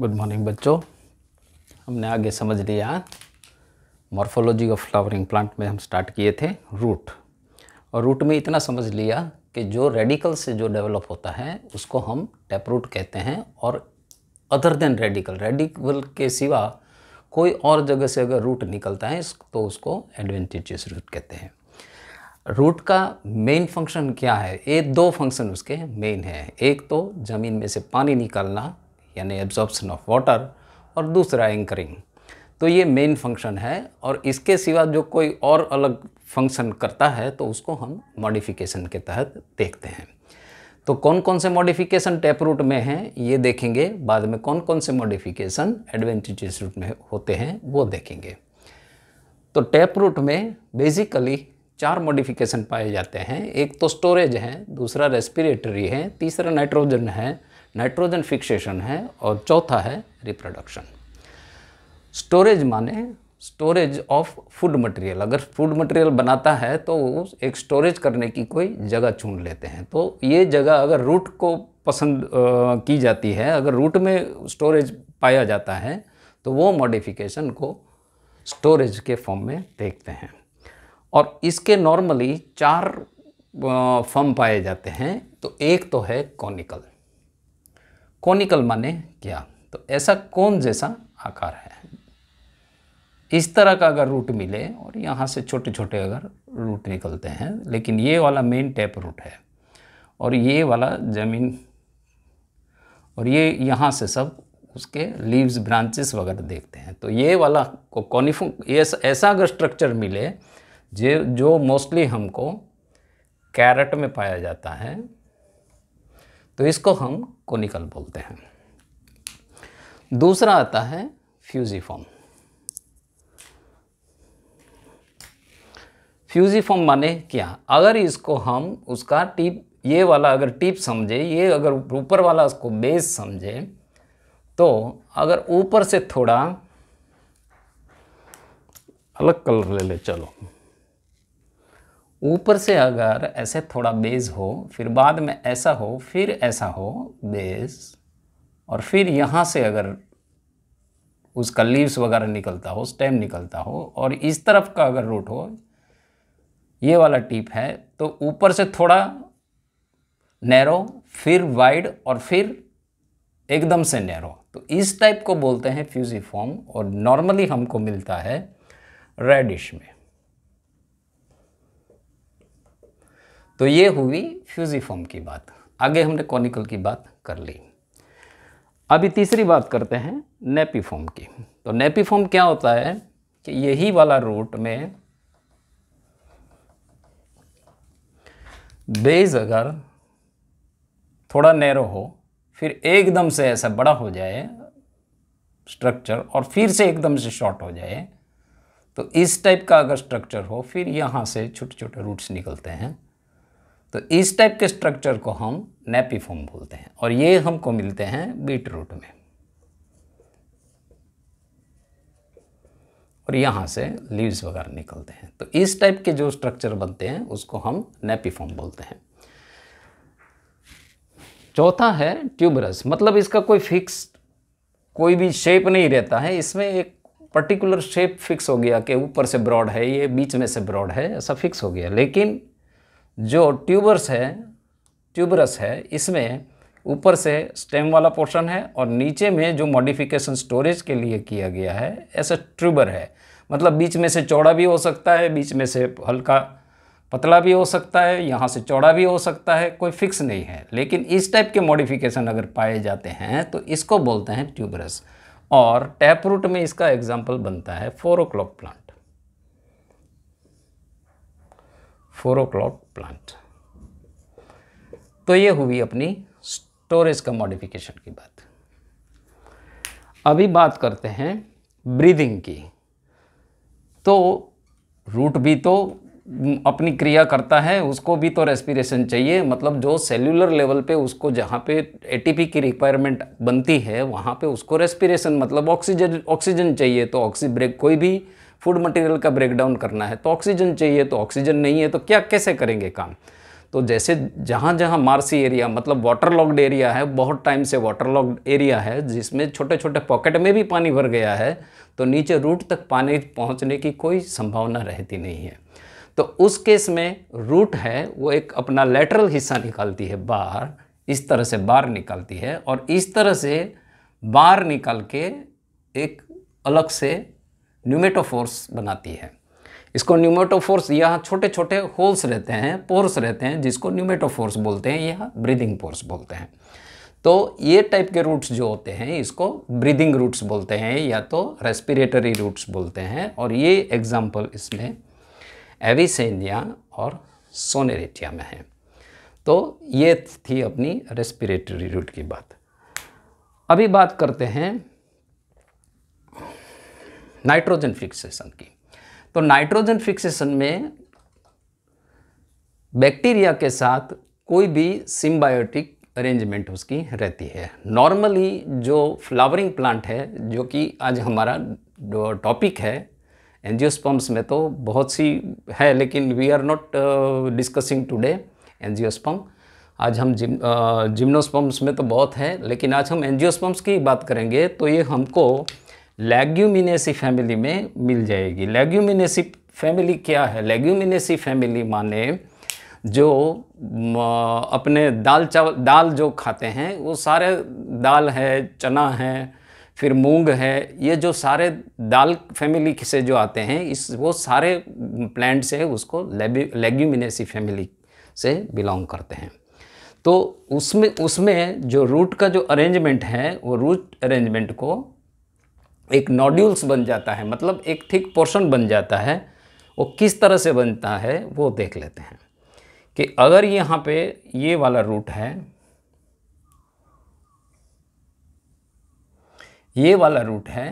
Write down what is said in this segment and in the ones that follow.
good morning बच्चों हमने आगे समझ लिया मॉर्फोलॉजी ऑफ फ्लावरिंग प्लांट में हम स्टार्ट किए थे रूट और रूट में इतना समझ लिया कि जो रेडिकल से जो डेवलप होता है उसको हम टैप रूट कहते हैं और अदर देन रेडिकल रेडिकल के सिवा कोई और जगह से अगर रूट निकलता है तो उसको एडवेंटेजियस रूट कहते हैं रूट का मेन फंक्शन क्या है ये दो फंक्शन उसके मेन है एक तो ज़मीन में से पानी निकालना यानी एब्जॉर्बन ऑफ वाटर और दूसरा एंकरिंग तो ये मेन फंक्शन है और इसके सिवा जो कोई और अलग फंक्शन करता है तो उसको हम मॉडिफिकेशन के तहत देखते हैं तो कौन कौन से मॉडिफिकेशन टैप रूट में हैं ये देखेंगे बाद में कौन कौन से मॉडिफिकेशन एडवेंटिजियस रूट में होते हैं वो देखेंगे तो टैप रूट में बेसिकली चार मॉडिफिकेशन पाए जाते हैं एक तो स्टोरेज है दूसरा रेस्पिरेटरी है तीसरा नाइट्रोजन है नाइट्रोजन फिक्सेशन है और चौथा है रिप्रोडक्शन स्टोरेज माने स्टोरेज ऑफ फूड मटेरियल अगर फूड मटेरियल बनाता है तो एक स्टोरेज करने की कोई जगह चुन लेते हैं तो ये जगह अगर रूट को पसंद आ, की जाती है अगर रूट में स्टोरेज पाया जाता है तो वो मॉडिफिकेशन को स्टोरेज के फॉर्म में देखते हैं और इसके नॉर्मली चार फॉर्म पाए जाते हैं तो एक तो है कॉनिकल कोनिकल माने क्या तो ऐसा कौन जैसा आकार है इस तरह का अगर रूट मिले और यहाँ से छोटे छोटे अगर रूट निकलते हैं लेकिन ये वाला मेन टैप रूट है और ये वाला ज़मीन और ये यहाँ से सब उसके लीव्स ब्रांचेस वगैरह देखते हैं तो ये वाला को कॉनिफो ऐसा अगर स्ट्रक्चर मिले जे जो मोस्टली हमको कैरेट में पाया जाता है तो इसको हम कोनिकल बोलते हैं दूसरा आता है फ्यूजीफॉर्म फ्यूजीफॉर्म माने क्या अगर इसको हम उसका टिप ये वाला अगर टिप समझे ये अगर ऊपर वाला उसको बेस समझे तो अगर ऊपर से थोड़ा अलग कलर ले ले चलो ऊपर से अगर ऐसे थोड़ा बेस हो फिर बाद में ऐसा हो फिर ऐसा हो बेस और फिर यहाँ से अगर उसका लीव्स वगैरह निकलता हो स्टेम निकलता हो और इस तरफ का अगर रूट हो ये वाला टिप है तो ऊपर से थोड़ा नैरो फिर वाइड और फिर एकदम से नैरो तो इस टाइप को बोलते हैं फॉर्म और नॉर्मली हमको मिलता है रेडिश में तो ये हुई फ्यूजीफॉर्म की बात आगे हमने कॉनिकल की बात कर ली अभी तीसरी बात करते हैं नेपीफॉर्म की तो नेपीफॉर्म क्या होता है कि यही वाला रूट में बेज अगर थोड़ा नैरो हो फिर एकदम से ऐसा बड़ा हो जाए स्ट्रक्चर और फिर से एकदम से शॉर्ट हो जाए तो इस टाइप का अगर स्ट्रक्चर हो फिर यहाँ से छोटे छोटे रूट्स निकलते हैं तो इस टाइप के स्ट्रक्चर को हम नेपीफॉर्म बोलते हैं और ये हमको मिलते हैं बीट रूट में और यहाँ से लीव्स वगैरह निकलते हैं तो इस टाइप के जो स्ट्रक्चर बनते हैं उसको हम नेपीफॉर्म बोलते हैं चौथा है ट्यूबरस मतलब इसका कोई फिक्स कोई भी शेप नहीं रहता है इसमें एक पर्टिकुलर शेप फिक्स हो गया कि ऊपर से ब्रॉड है ये बीच में से ब्रॉड है ऐसा फिक्स हो गया लेकिन जो ट्यूबर्स है ट्यूबरस है इसमें ऊपर से स्टेम वाला पोर्शन है और नीचे में जो मॉडिफिकेशन स्टोरेज के लिए किया गया है ऐसा ट्यूबर है मतलब बीच में से चौड़ा भी हो सकता है बीच में से हल्का पतला भी हो सकता है यहाँ से चौड़ा भी हो सकता है कोई फिक्स नहीं है लेकिन इस टाइप के मॉडिफिकेशन अगर पाए जाते हैं तो इसको बोलते हैं ट्यूबरस और टैप रूट में इसका एग्जाम्पल बनता है four o'clock plant four o plant तो ये हुई अपनी स्टोरेज का मॉडिफिकेशन की बात अभी बात करते हैं ब्रीदिंग की तो रूट भी तो अपनी क्रिया करता है उसको भी तो रेस्पिरेशन चाहिए मतलब जो सेल्युलर लेवल पे उसको जहाँ पे एटीपी की रिक्वायरमेंट बनती है वहाँ पे उसको रेस्पिरेशन मतलब ऑक्सीजन ऑक्सीजन चाहिए तो ऑक्सी ब्रेक कोई भी फूड मटेरियल का ब्रेकडाउन करना है तो ऑक्सीजन चाहिए तो ऑक्सीजन नहीं है तो क्या कैसे करेंगे काम तो जैसे जहाँ जहाँ मार्सी एरिया मतलब वाटर लॉक्ड एरिया है बहुत टाइम से वाटर लॉक्ड एरिया है जिसमें छोटे छोटे पॉकेट में भी पानी भर गया है तो नीचे रूट तक पानी पहुँचने की कोई संभावना रहती नहीं है तो उस केस में रूट है वो एक अपना लेटरल हिस्सा निकालती है बाहर इस तरह से बाहर निकालती है और इस तरह से बाहर निकाल के एक अलग से न्यूमेटोफोर्स बनाती है इसको न्यूमेटोफोर्स यह छोटे छोटे होल्स रहते हैं पोर्स रहते हैं जिसको न्यूमेटोफोर्स बोलते हैं यह ब्रीदिंग पोर्स बोलते हैं तो ये टाइप के रूट्स जो होते हैं इसको ब्रीदिंग रूट्स बोलते हैं या तो रेस्पिरेटरी रूट्स बोलते हैं और ये एग्जाम्पल इसमें एविसेनिया और सोनेरेटिया में है तो ये थी अपनी रेस्पिरेटरी रूट की बात अभी बात करते हैं नाइट्रोजन फिक्सेशन की तो नाइट्रोजन फिक्सेशन में बैक्टीरिया के साथ कोई भी सिम्बायोटिक अरेंजमेंट उसकी रहती है नॉर्मली जो फ्लावरिंग प्लांट है जो कि आज हमारा टॉपिक है एनजियोस्पम्स में तो बहुत सी है लेकिन we are not discussing today angiosperm आज हम जिम जिम्नोस्पम्स uh, में तो बहुत है लेकिन आज हम एनजियोस्पम्स की बात करेंगे तो ये हमको लेग्यूमिनेसी फैमिली में मिल जाएगी लेग्यूमिनेसी फैमिली क्या है लेग्यूमिनेसी फैमिली माने जो अपने दाल चावल दाल जो खाते हैं वो सारे दाल है चना है फिर मूंग है ये जो सारे दाल फैमिली से जो आते हैं इस वो सारे प्लांट से उसको लेग्यूमिनेसी फैमिली से बिलोंग करते हैं तो उसमें उसमें जो रूट का जो अरेंजमेंट है वो रूट अरेंजमेंट को एक नॉड्यूल्स बन जाता है मतलब एक ठीक पोर्शन बन जाता है वो किस तरह से बनता है वो देख लेते हैं कि अगर यहाँ पे ये वाला रूट है ये वाला रूट है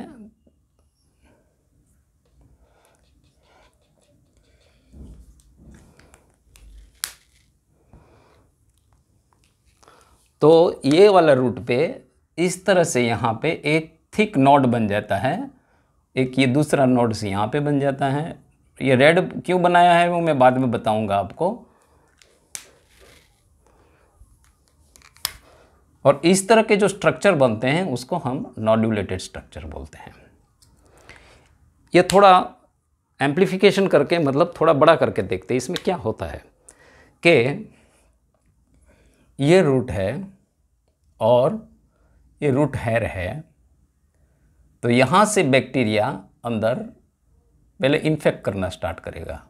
तो ये वाला रूट पे इस तरह से यहाँ पे एक थिक नोड बन जाता है एक ये दूसरा से यहाँ पे बन जाता है ये रेड क्यों बनाया है वो मैं बाद में बताऊंगा आपको और इस तरह के जो स्ट्रक्चर बनते हैं उसको हम नॉड्यूलेटेड स्ट्रक्चर बोलते हैं ये थोड़ा एम्प्लीफिकेशन करके मतलब थोड़ा बड़ा करके देखते हैं इसमें क्या होता है कि ये रूट है और ये रूट हैर है तो यहाँ से बैक्टीरिया अंदर पहले इन्फेक्ट करना स्टार्ट करेगा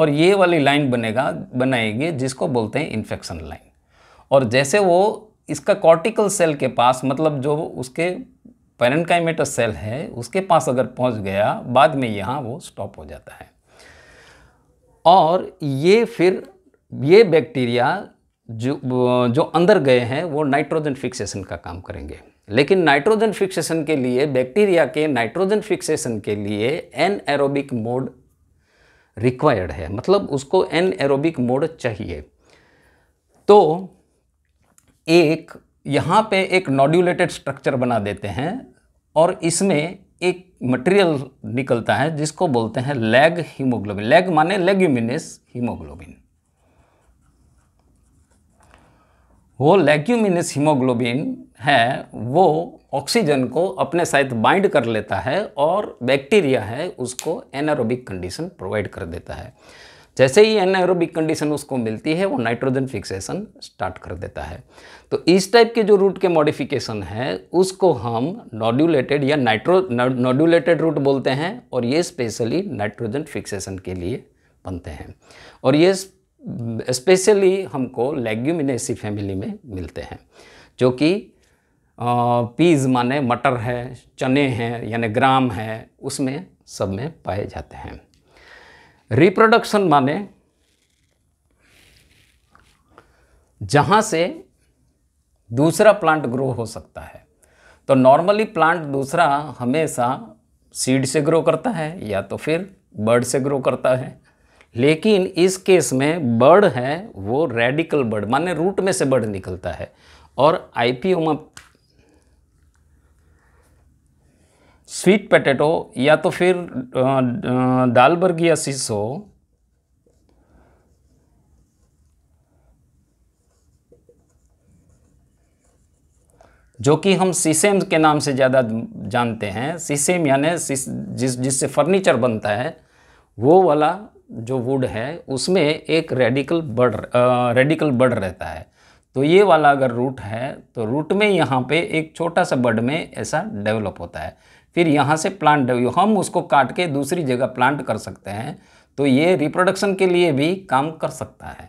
और ये वाली लाइन बनेगा बनाएगी जिसको बोलते हैं इन्फेक्शन लाइन और जैसे वो इसका कॉर्टिकल सेल के पास मतलब जो उसके पेरेंटकाइमेटस सेल है उसके पास अगर पहुंच गया बाद में यहाँ वो स्टॉप हो जाता है और ये फिर ये बैक्टीरिया जो जो अंदर गए हैं वो नाइट्रोजन फिक्सेशन का काम करेंगे लेकिन नाइट्रोजन फिक्सेशन के लिए बैक्टीरिया के नाइट्रोजन फिक्सेशन के लिए एन एरोबिक मोड रिक्वायर्ड है मतलब उसको एन एरोबिक मोड चाहिए तो एक यहाँ पे एक नॉड्यूलेटेड स्ट्रक्चर बना देते हैं और इसमें एक मटेरियल निकलता है जिसको बोलते हैं लेग हीमोग्लोबिन लेग माने लेग्यूमिनस हीमोग्लोबिन वो लैक्यूमिनस हीमोग्लोबिन है वो ऑक्सीजन को अपने साथ बाइंड कर लेता है और बैक्टीरिया है उसको एनारोबिक कंडीशन प्रोवाइड कर देता है जैसे ही एनारोबिक कंडीशन उसको मिलती है वो नाइट्रोजन फिक्सेशन स्टार्ट कर देता है तो इस टाइप के जो रूट के मॉडिफिकेशन है उसको हम नोड्यूलेटेड या नाइट्रो नोड्यूलेटेड रूट बोलते हैं और ये स्पेशली नाइट्रोजन फिक्सेशन के लिए बनते हैं और ये स्पेशली हमको लेग्यूमिनेसी फैमिली में मिलते हैं जो कि पीज माने मटर है चने हैं यानी ग्राम है उसमें सब में पाए जाते हैं रिप्रोडक्शन माने जहाँ से दूसरा प्लांट ग्रो हो सकता है तो नॉर्मली प्लांट दूसरा हमेशा सीड से ग्रो करता है या तो फिर बर्ड से ग्रो करता है लेकिन इस केस में बर्ड है वो रेडिकल बर्ड माने रूट में से बर्ड निकलता है और में स्वीट पटेटो या तो फिर या सीसो जो कि हम सीसेम के नाम से ज़्यादा जानते हैं सीसेम यानी जिस जिससे फर्नीचर बनता है वो वाला जो वुड है उसमें एक रेडिकल बढ़ रेडिकल बढ़ रहता है तो ये वाला अगर रूट है तो रूट में यहाँ पे एक छोटा सा बड में ऐसा डेवलप होता है फिर यहाँ से प्लांट हम उसको काट के दूसरी जगह प्लांट कर सकते हैं तो ये रिप्रोडक्शन के लिए भी काम कर सकता है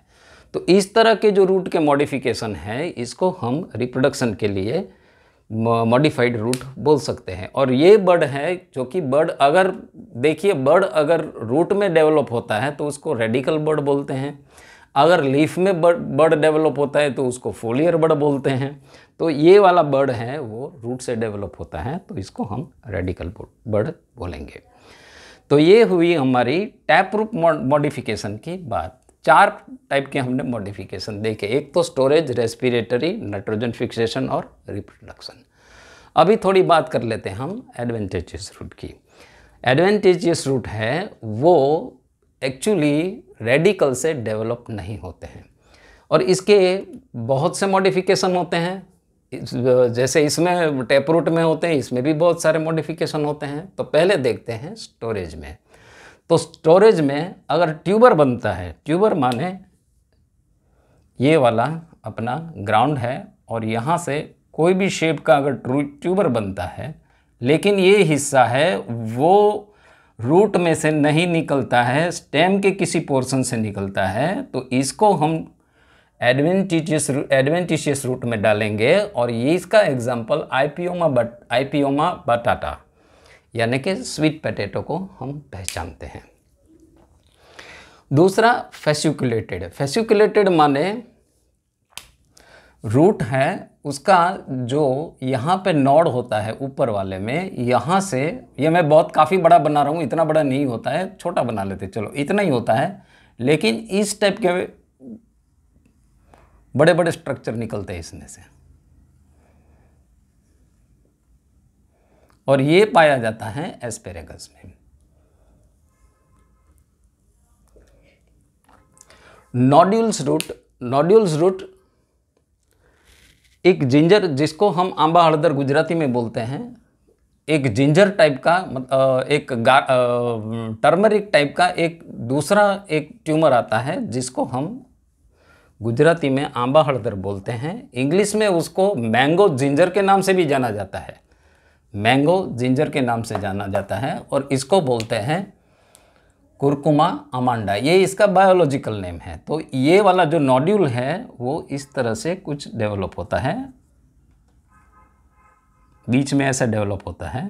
तो इस तरह के जो रूट के मॉडिफिकेशन है इसको हम रिप्रोडक्शन के लिए मॉडिफाइड रूट बोल सकते हैं और ये बर्ड है जो कि बर्ड अगर देखिए बर्ड अगर रूट में डेवलप होता है तो उसको रेडिकल बर्ड बोलते हैं अगर लीफ में बर्ड बर्ड डेवलप होता है तो उसको फोलियर बर्ड बोलते हैं तो ये वाला बर्ड है वो रूट से डेवलप होता है तो इसको हम रेडिकल बर्ड बोलेंगे तो ये हुई हमारी टैप रूप मॉडिफिकेशन की बात चार टाइप के हमने मॉडिफिकेशन देखे एक तो स्टोरेज रेस्पिरेटरी नाइट्रोजन फिक्सेशन और रिप्रोडक्शन अभी थोड़ी बात कर लेते हैं हम एडवेंटेजियस रूट की एडवेंटेजियस रूट है वो एक्चुअली रेडिकल से डेवलप नहीं होते हैं और इसके बहुत से मॉडिफिकेशन होते हैं जैसे इसमें टेप रूट में होते हैं इसमें भी बहुत सारे मॉडिफिकेशन होते हैं तो पहले देखते हैं स्टोरेज में तो स्टोरेज में अगर ट्यूबर बनता है ट्यूबर माने ये वाला अपना ग्राउंड है और यहाँ से कोई भी शेप का अगर ट्यूबर बनता है लेकिन ये हिस्सा है वो रूट में से नहीं निकलता है स्टेम के किसी पोर्शन से निकलता है तो इसको हम एडवेंटिशियस एडवेंटिशियस रूट में डालेंगे और ये इसका एग्जाम्पल आईपीओमा बट आईपीओमा बटाटा यानी कि स्वीट पटेटो को हम पहचानते हैं दूसरा फेस्यूकुलेटेड फेस्यूकुलेटेड माने रूट है उसका जो यहाँ पे नॉड होता है ऊपर वाले में यहाँ से ये यह मैं बहुत काफ़ी बड़ा बना रहा हूँ इतना बड़ा नहीं होता है छोटा बना लेते चलो इतना ही होता है लेकिन इस टाइप के बड़े बड़े स्ट्रक्चर निकलते हैं इसमें से और ये पाया जाता है एस्पेरेगस में नॉड्यूल्स रूट नॉड्यूल्स रूट एक जिंजर जिसको हम आंबा हड़दर गुजराती में बोलते हैं एक जिंजर टाइप का एक टर्मरिक टाइप का एक दूसरा एक ट्यूमर आता है जिसको हम गुजराती में आंबा हड़दर बोलते हैं इंग्लिश में उसको मैंगो जिंजर के नाम से भी जाना जाता है मैंगो जिंजर के नाम से जाना जाता है और इसको बोलते हैं कुरकुमा अमांडा ये इसका बायोलॉजिकल नेम है तो ये वाला जो नॉड्यूल है वो इस तरह से कुछ डेवलप होता है बीच में ऐसा डेवलप होता है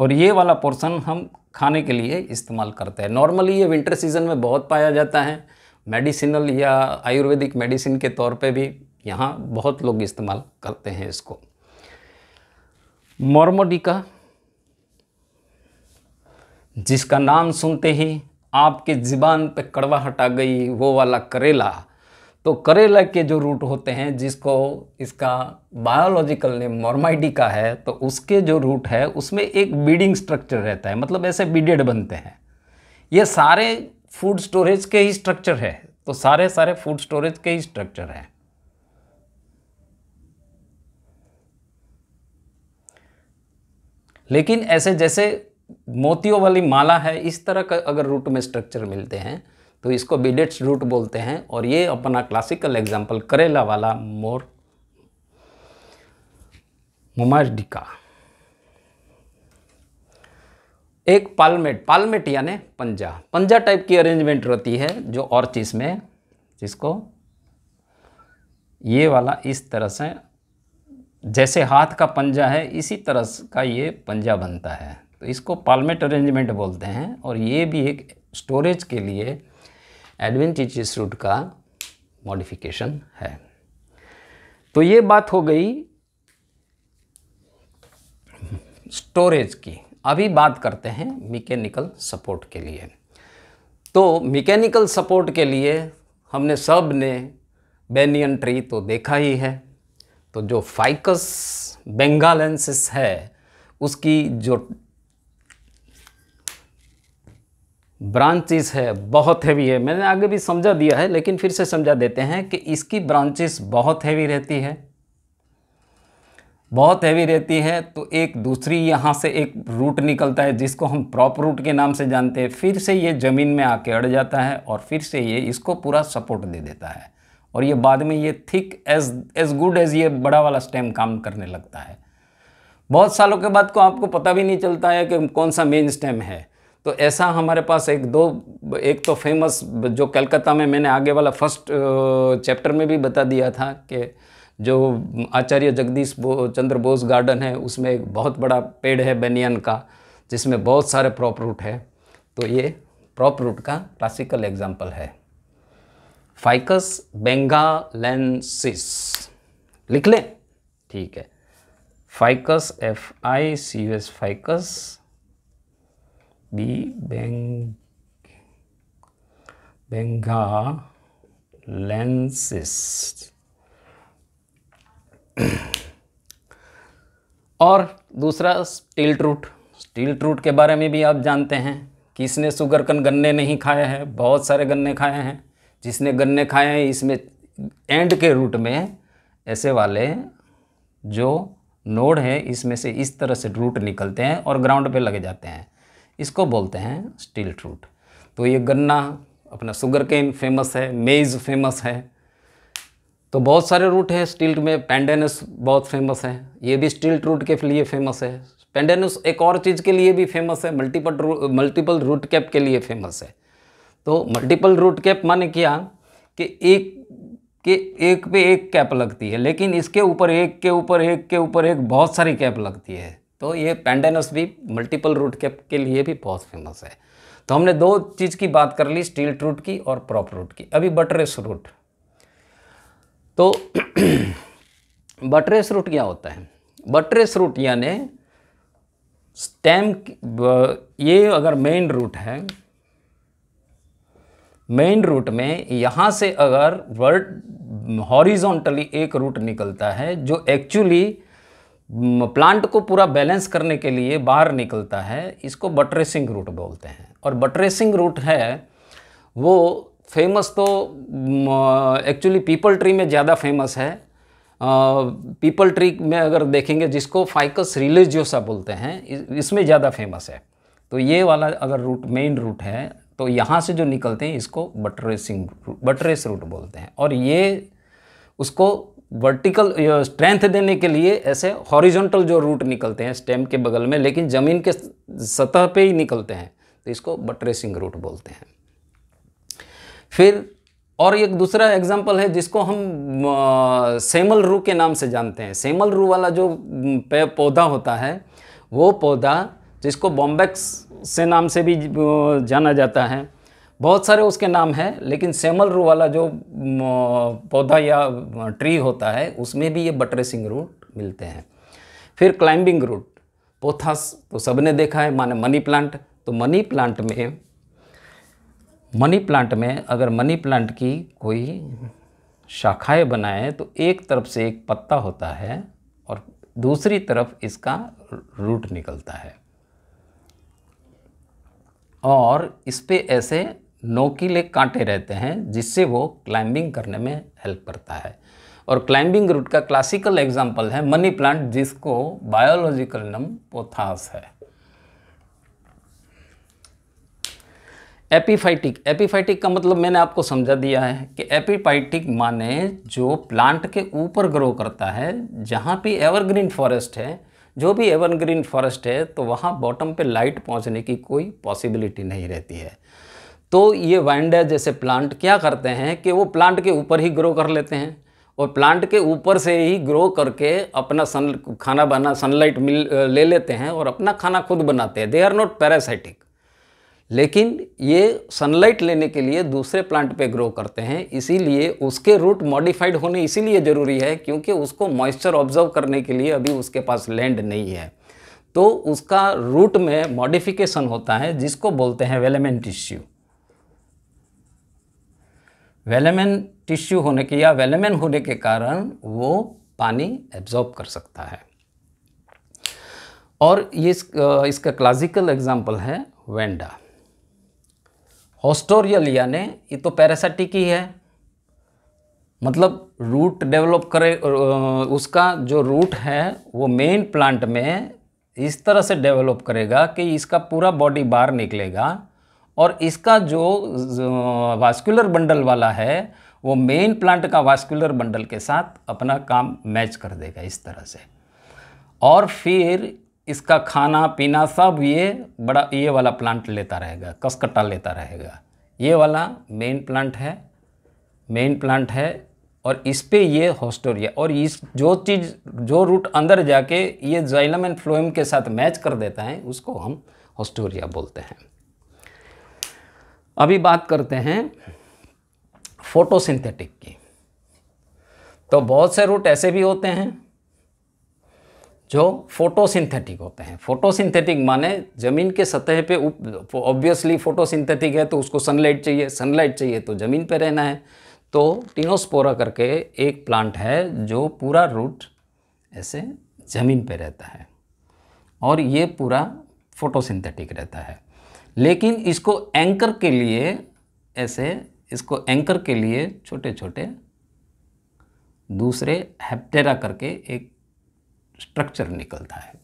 और ये वाला पोर्शन हम खाने के लिए इस्तेमाल करते हैं नॉर्मली ये विंटर सीजन में बहुत पाया जाता है मेडिसिनल या आयुर्वेदिक मेडिसिन के तौर पे भी यहाँ बहुत लोग इस्तेमाल करते हैं इसको मोरमोडिका जिसका नाम सुनते ही आपके ज़िबान पे कड़वा हटा गई वो वाला करेला तो करेला के जो रूट होते हैं जिसको इसका बायोलॉजिकल नेम मोरमाइडिका है तो उसके जो रूट है उसमें एक बीडिंग स्ट्रक्चर रहता है मतलब ऐसे बीडेड बनते हैं ये सारे फूड स्टोरेज के ही स्ट्रक्चर है तो सारे सारे फूड स्टोरेज के ही स्ट्रक्चर है लेकिन ऐसे जैसे मोतियों वाली माला है इस तरह का अगर रूट में स्ट्रक्चर मिलते हैं तो इसको बीडेट्स रूट बोलते हैं और ये अपना क्लासिकल एग्जाम्पल करेला वाला मोर मोमाजिका एक पालमेट पालमेट यानी पंजा पंजा टाइप की अरेंजमेंट रहती है जो ऑर्चिस में जिसको ये वाला इस तरह से जैसे हाथ का पंजा है इसी तरह का ये पंजा बनता है तो इसको पालमेट अरेंजमेंट बोलते हैं और ये भी एक स्टोरेज के लिए एडविन टीचिस रूट का मॉडिफिकेशन है तो ये बात हो गई स्टोरेज की अभी बात करते हैं मैकेनिकल सपोर्ट के लिए तो मैकेनिकल सपोर्ट के लिए हमने सब ने बेनियन ट्री तो देखा ही है तो जो फाइकस बेंगालेंसिस है उसकी जो ब्रांचेस है बहुत हैवी है मैंने आगे भी समझा दिया है लेकिन फिर से समझा देते हैं कि इसकी ब्रांचेस बहुत हैवी रहती है बहुत हैवी रहती है तो एक दूसरी यहाँ से एक रूट निकलता है जिसको हम प्रॉप रूट के नाम से जानते हैं फिर से ये ज़मीन में आके अड़ जाता है और फिर से ये इसको पूरा सपोर्ट दे देता है और ये बाद में ये थिक एज एज गुड एज ये बड़ा वाला स्टेम काम करने लगता है बहुत सालों के बाद को आपको पता भी नहीं चलता है कि कौन सा मेन स्टेम है तो ऐसा हमारे पास एक दो एक तो फेमस जो कलकत्ता में मैंने आगे वाला फर्स्ट चैप्टर में भी बता दिया था कि जो आचार्य जगदीश बो, चंद्र बोस गार्डन है उसमें एक बहुत बड़ा पेड़ है बेनियन का जिसमें बहुत सारे प्रॉप रूट है तो ये प्रॉप रूट का क्लासिकल एग्जाम्पल है फाइकस बेंगालेंसिस लिख लें ठीक है ficus F I C U S ficus B beng benghalensis और दूसरा स्टील ट्रूट स्टील ट्रूट के बारे में भी आप जानते हैं किसने सुगरकन गन्ने नहीं खाए हैं बहुत सारे गन्ने खाए हैं जिसने गन्ने खाए हैं इसमें एंड के रूट में ऐसे वाले जो नोड है इसमें से इस तरह से रूट निकलते हैं और ग्राउंड पे लगे जाते हैं इसको बोलते हैं स्टील ट्रूट तो ये गन्ना अपना शुगर केन फेमस है मेज़ फेमस है तो बहुत सारे रूट हैं स्टिल्ट में पेंडेनस बहुत फेमस है ये भी स्टिल्ट रूट के लिए फेमस है पेंडेनस एक और चीज़ के लिए भी फेमस है मल्टीपल रू, मल्टीपल रूट कैप के लिए फेमस है तो मल्टीपल रूट कैप माने क्या कि एक के एक पे एक कैप लगती है लेकिन इसके ऊपर एक के ऊपर एक के ऊपर एक बहुत सारी कैप लगती है तो ये पेंडेनस भी मल्टीपल रूट कैप के लिए भी बहुत फेमस है तो हमने दो चीज़ की बात कर ली स्टील रूट की और प्रॉप रूट की अभी बटरेस रूट तो बटरेस रूट क्या होता है बटरेस रूट यानी स्टेम ये अगर मेन रूट है मेन रूट में यहाँ से अगर वर्ड हॉरिजॉन्टली एक रूट निकलता है जो एक्चुअली प्लांट को पूरा बैलेंस करने के लिए बाहर निकलता है इसको बटरेसिंग रूट बोलते हैं और बटरेसिंग रूट है वो फेमस तो एक्चुअली पीपल ट्री में ज़्यादा फेमस है पीपल ट्री में अगर देखेंगे जिसको फाइकस रिलीजियोसा बोलते हैं इसमें ज़्यादा फेमस है तो ये वाला अगर रूट मेन रूट है तो यहाँ से जो निकलते हैं इसको बटरेसिंग बटरेस रूट बोलते हैं और ये उसको वर्टिकल स्ट्रेंथ देने के लिए ऐसे हॉरिजॉन्टल जो रूट निकलते हैं स्टेम के बगल में लेकिन ज़मीन के सतह पे ही निकलते हैं तो इसको बटरेसिंग रूट बोलते हैं फिर और एक दूसरा एग्जाम्पल है जिसको हम सेमल रू के नाम से जानते हैं सेमल रू वाला जो पौधा होता है वो पौधा जिसको बॉम्बेक्स से नाम से भी जाना जाता है बहुत सारे उसके नाम हैं लेकिन सेमल रू वाला जो पौधा या ट्री होता है उसमें भी ये बटरेसिंग रूट मिलते हैं फिर क्लाइंबिंग रूट पोथास तो सबने देखा है माने मनी प्लांट तो मनी प्लांट में मनी प्लांट में अगर मनी प्लांट की कोई शाखाएं बनाए तो एक तरफ से एक पत्ता होता है और दूसरी तरफ इसका रूट निकलता है और इस पर ऐसे नोकीले कांटे रहते हैं जिससे वो क्लाइंबिंग करने में हेल्प करता है और क्लाइंबिंग रूट का क्लासिकल एग्जाम्पल है मनी प्लांट जिसको बायोलॉजिकल नम पोथास है एपीफाइटिक एपीफाइटिक का मतलब मैंने आपको समझा दिया है कि एपीफाइटिक माने जो प्लांट के ऊपर ग्रो करता है जहाँ भी एवरग्रीन फॉरेस्ट है जो भी एवरग्रीन फॉरेस्ट है तो वहाँ बॉटम पे लाइट पहुँचने की कोई पॉसिबिलिटी नहीं रहती है तो ये वाइंडा जैसे प्लांट क्या करते हैं कि वो प्लांट के ऊपर ही ग्रो कर लेते हैं और प्लांट के ऊपर से ही ग्रो करके अपना सन खाना बना सनलाइट मिल ले लेते हैं और अपना खाना खुद बनाते हैं दे आर नॉट पैरासाइटिक लेकिन ये सनलाइट लेने के लिए दूसरे प्लांट पे ग्रो करते हैं इसीलिए उसके रूट मॉडिफाइड होने इसीलिए ज़रूरी है क्योंकि उसको मॉइस्चर ऑब्जर्व करने के लिए अभी उसके पास लैंड नहीं है तो उसका रूट में मॉडिफिकेशन होता है जिसको बोलते हैं वेलेमेन टिश्यू वेलेमेन टिश्यू होने के या वेलेमेन होने के कारण वो पानी एब्जॉर्ब कर सकता है और ये इस, इसका क्लासिकल एग्जाम्पल है वेंडा होस्टोरियलिया ने ये तो पैरासाइटिक ही है मतलब रूट डेवलप करे उसका जो रूट है वो मेन प्लांट में इस तरह से डेवलप करेगा कि इसका पूरा बॉडी बाहर निकलेगा और इसका जो वास्कुलर बंडल वाला है वो मेन प्लांट का वास्कुलर बंडल के साथ अपना काम मैच कर देगा इस तरह से और फिर इसका खाना पीना सब ये बड़ा ये वाला प्लांट लेता रहेगा कसकट्टा लेता रहेगा ये वाला मेन प्लांट है मेन प्लांट है और इस पे ये हॉस्टोरिया और इस जो चीज़ जो रूट अंदर जाके ये जाइलम एंड फ्लोएम के साथ मैच कर देता है उसको हम होस्टोरिया बोलते हैं अभी बात करते हैं फोटोसिंथेटिक की तो बहुत से रूट ऐसे भी होते हैं जो फोटोसिंथेटिक होते हैं फोटोसिंथेटिक माने ज़मीन के सतह पे ऑब्वियसली फोटोसिंथेटिक है तो उसको सनलाइट चाहिए सनलाइट चाहिए तो ज़मीन पे रहना है तो टिनोस्पोरा करके एक प्लांट है जो पूरा रूट ऐसे ज़मीन पे रहता है और ये पूरा फोटोसिंथेटिक रहता है लेकिन इसको एंकर के लिए ऐसे इसको एंकर के लिए छोटे छोटे दूसरे हेप्टेरा करके एक स्ट्रक्चर निकलता है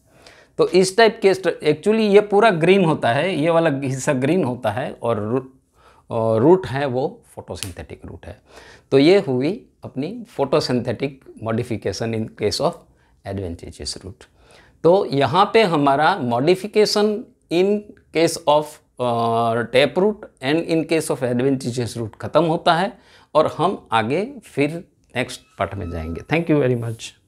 तो इस टाइप के एक्चुअली ये पूरा ग्रीन होता है ये वाला हिस्सा ग्रीन होता है और रूट है वो फोटोसिंथेटिक रूट है तो ये हुई अपनी photosynthetic modification in case of adventitious root तो यहाँ पे हमारा modification in case of tap root and in case of adventitious root ख़त्म होता है और हम आगे फिर नेक्स्ट पार्ट में जाएंगे थैंक यू वेरी मच